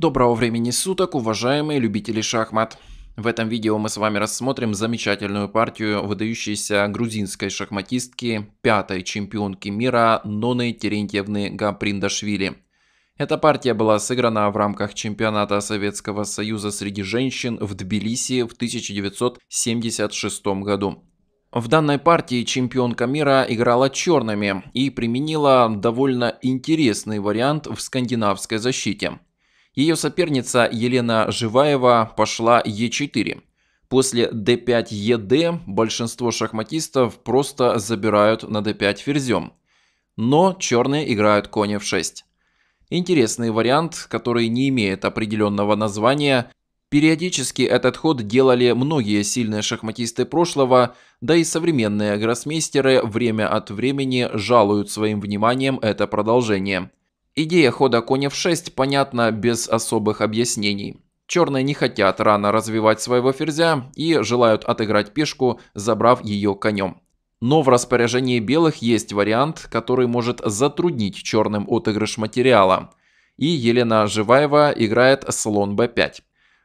Доброго времени суток, уважаемые любители шахмат! В этом видео мы с вами рассмотрим замечательную партию выдающейся грузинской шахматистки, пятой чемпионки мира Ноны Терентьевны Гаприндашвили. Эта партия была сыграна в рамках чемпионата Советского Союза среди женщин в Тбилиси в 1976 году. В данной партии чемпионка мира играла черными и применила довольно интересный вариант в скандинавской защите – ее соперница Елена Живаева пошла Е4. После d5 ед большинство шахматистов просто забирают на d5 ферзем. Но черные играют конь f6. Интересный вариант, который не имеет определенного названия. Периодически этот ход делали многие сильные шахматисты прошлого, да и современные гроссмейстеры время от времени жалуют своим вниманием это продолжение. Идея хода коня в 6 понятна без особых объяснений. Черные не хотят рано развивать своего ферзя и желают отыграть пешку, забрав ее конем. Но в распоряжении белых есть вариант, который может затруднить черным отыгрыш материала. И Елена Живаева играет слон b5.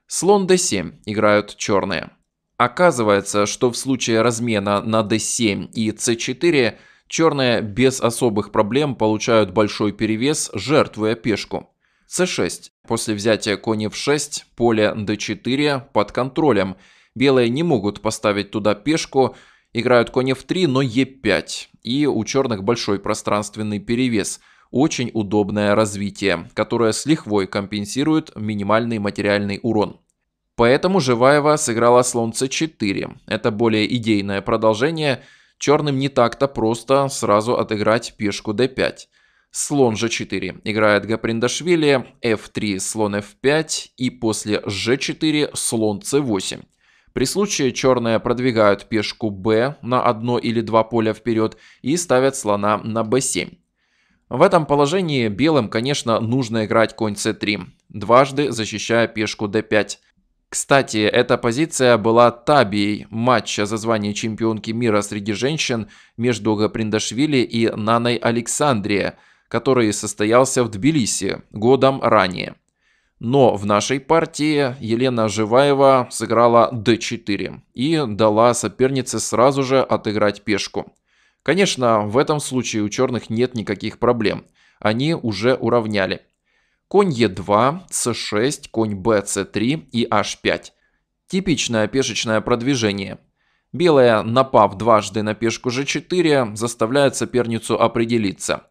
Слон d7 играют черные. Оказывается, что в случае размена на d7 и c4 Черные без особых проблем получают большой перевес, жертвуя пешку. c6. После взятия кони в 6, поле d4 под контролем. Белые не могут поставить туда пешку, играют конь f3, но e5. И у черных большой пространственный перевес. Очень удобное развитие, которое с лихвой компенсирует минимальный материальный урон. Поэтому Живаева сыграла слон c4. Это более идейное продолжение – Черным не так-то просто сразу отыграть пешку d5. Слон g4. Играет Гаприндашвили, f3, слон f5 и после g4 слон c8. При случае черные продвигают пешку b на одно или два поля вперед и ставят слона на b7. В этом положении белым, конечно, нужно играть конь c3, дважды защищая пешку d5. Кстати, эта позиция была табией матча за звание чемпионки мира среди женщин между Гаприндашвили и Наной Александрия, который состоялся в Тбилиси годом ранее. Но в нашей партии Елена Живаева сыграла d4 и дала сопернице сразу же отыграть пешку. Конечно, в этом случае у черных нет никаких проблем. Они уже уравняли. Конь e 2 c 6 конь Б, 3 и H5. Типичное пешечное продвижение. Белая, напав дважды на пешку G4, заставляет соперницу определиться.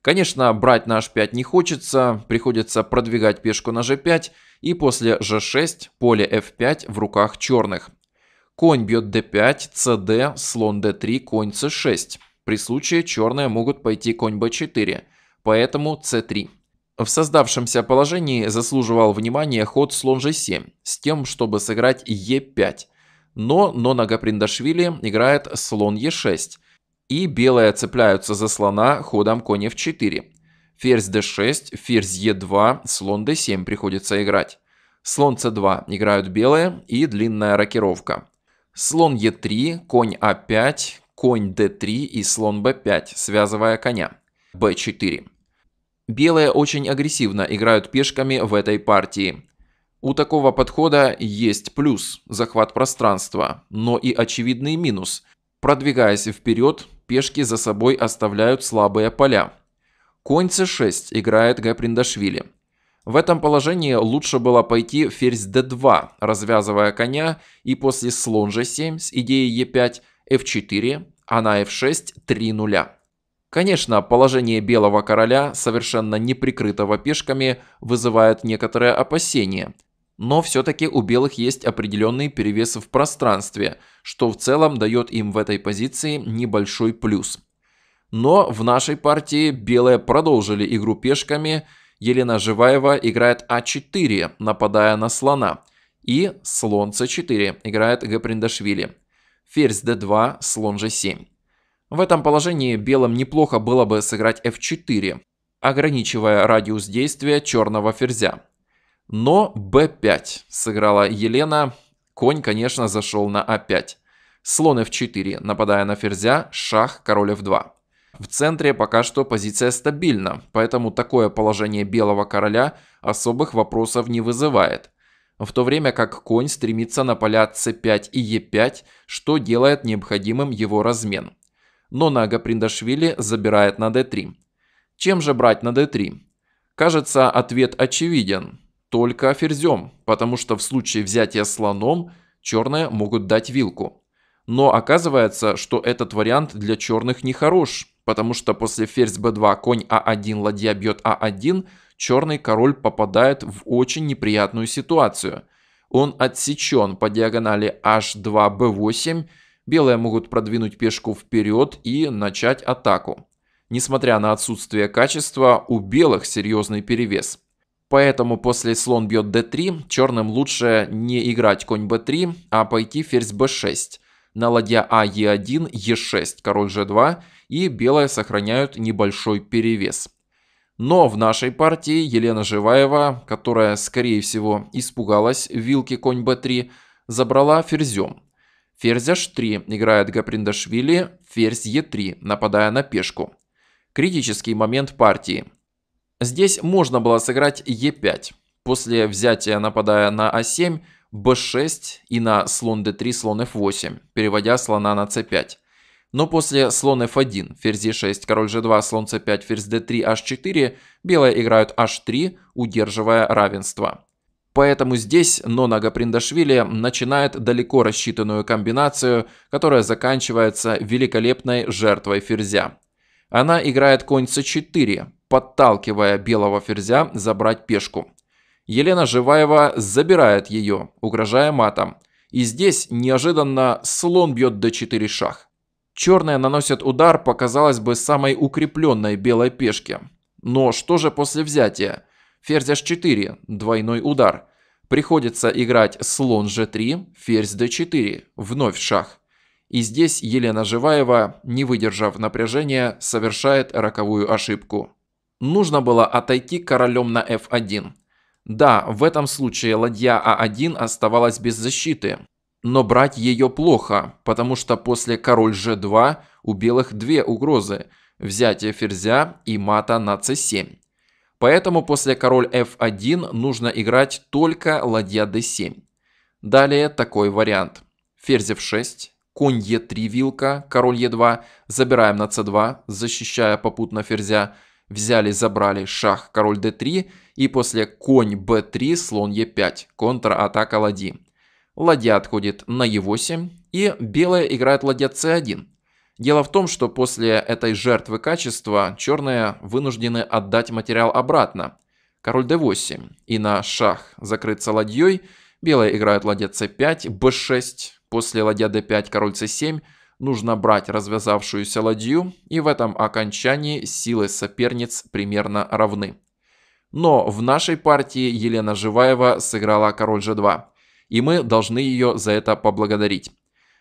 Конечно, брать на H5 не хочется, приходится продвигать пешку на G5 и после G6 поле F5 в руках черных. Конь бьет D5, CD, слон D3, конь C6. При случае черные могут пойти конь B4, поэтому C3. В создавшемся положении заслуживал внимания ход слон g7 с тем, чтобы сыграть e5. Но Нона Гаприндашвили играет слон e6. И белые цепляются за слона ходом конь f4. Ферзь d6, ферзь e2, слон d7 приходится играть. Слон c2 играют белые и длинная рокировка. Слон e3, конь a5, а конь d3 и слон b5, связывая коня. b4. Белые очень агрессивно играют пешками в этой партии. У такого подхода есть плюс – захват пространства, но и очевидный минус. Продвигаясь вперед, пешки за собой оставляют слабые поля. Конь c6 играет Гаприндашвили. В этом положении лучше было пойти ферзь d2, развязывая коня, и после слон g7 с идеей e5 f4, а на f6 3 нуля. Конечно, положение Белого Короля, совершенно неприкрытого пешками, вызывает некоторое опасение. Но все-таки у белых есть определенный перевес в пространстве, что в целом дает им в этой позиции небольшой плюс. Но в нашей партии белые продолжили игру пешками. Елена Живаева играет А4, нападая на слона. И слон c4 играет Гаприндашвили. Ферзь d2, слон g7. В этом положении белым неплохо было бы сыграть f4, ограничивая радиус действия черного ферзя. Но b5 сыграла Елена, конь, конечно, зашел на a5. А Слон f4, нападая на ферзя, шах, король f2. В центре пока что позиция стабильна, поэтому такое положение белого короля особых вопросов не вызывает. В то время как конь стремится на поля c5 и e5, что делает необходимым его размен но Нага Приндашвили забирает на d3. Чем же брать на d3? Кажется, ответ очевиден. Только ферзем, потому что в случае взятия слоном черные могут дать вилку. Но оказывается, что этот вариант для черных нехорош, потому что после ферзь b2, конь а1, ладья бьет а1, черный король попадает в очень неприятную ситуацию. Он отсечен по диагонали h2, b8 Белые могут продвинуть пешку вперед и начать атаку. Несмотря на отсутствие качества, у белых серьезный перевес. Поэтому после слон бьет d3, черным лучше не играть конь b3, а пойти ферзь b6. На ладья а e1, e6, король g2 и белые сохраняют небольшой перевес. Но в нашей партии Елена Живаева, которая, скорее всего, испугалась вилки конь b3, забрала ферзем. Ферзь h3 играет Гаприндашвили, ферзь e3, нападая на пешку. Критический момент партии. Здесь можно было сыграть e5. После взятия нападая на а7, b6 и на слон d3, слон f8, переводя слона на c5. Но после слон f1, ферзь e6, король g2, слон c5, ферзь d3, h4, белые играют h3, удерживая равенство. Поэтому здесь Нона Гаприндашвили начинает далеко рассчитанную комбинацию, которая заканчивается великолепной жертвой ферзя. Она играет конь c4, подталкивая белого ферзя забрать пешку. Елена Живаева забирает ее, угрожая матом. И здесь неожиданно слон бьет d4 шах. Черные наносят удар по, казалось бы, самой укрепленной белой пешке. Но что же после взятия? ферзь h4, двойной удар. Приходится играть слон g3, ферзь d4, вновь шах. И здесь Елена Живаева, не выдержав напряжения, совершает роковую ошибку. Нужно было отойти королем на f1. Да, в этом случае ладья а1 оставалась без защиты. Но брать ее плохо, потому что после король g2 у белых две угрозы – взятие ферзя и мата на c7. Поэтому после король f1 нужно играть только ладья d7. Далее такой вариант. Ферзь f6, конь e3 вилка, король e2, забираем на c2, защищая попутно ферзя. Взяли, забрали, шах, король d3 и после конь b3, слон e5, контратака ладьи. Ладья отходит на e8 и белая играет ладья c1. Дело в том, что после этой жертвы качества черные вынуждены отдать материал обратно. Король d8 и на шах закрыться ладьей, белые играют ладья c5, b6, после ладья d5 король c7, нужно брать развязавшуюся ладью, и в этом окончании силы соперниц примерно равны. Но в нашей партии Елена Живаева сыграла король g2, и мы должны ее за это поблагодарить.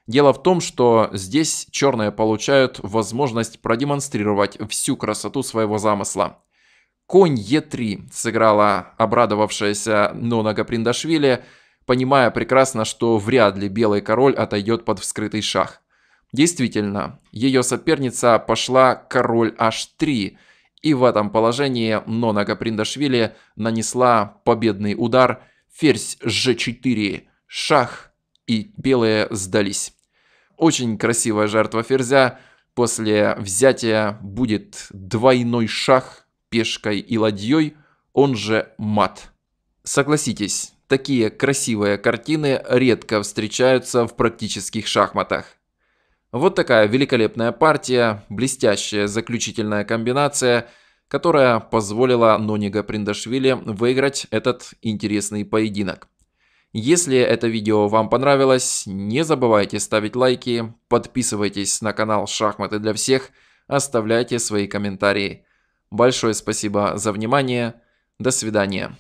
Дело в том, что здесь черные получают возможность продемонстрировать всю красоту своего замысла. Конь Е3 сыграла обрадовавшаяся Нона Гаприндашвили, понимая прекрасно, что вряд ли белый король отойдет под вскрытый шах. Действительно, ее соперница пошла король H3, и в этом положении Нона Гаприндашвили нанесла победный удар, ферзь G4, шах, и белые сдались. Очень красивая жертва ферзя. После взятия будет двойной шах пешкой и ладьей, он же мат. Согласитесь, такие красивые картины редко встречаются в практических шахматах. Вот такая великолепная партия, блестящая заключительная комбинация, которая позволила Нонига Приндашвили выиграть этот интересный поединок. Если это видео вам понравилось, не забывайте ставить лайки, подписывайтесь на канал «Шахматы для всех», оставляйте свои комментарии. Большое спасибо за внимание, до свидания.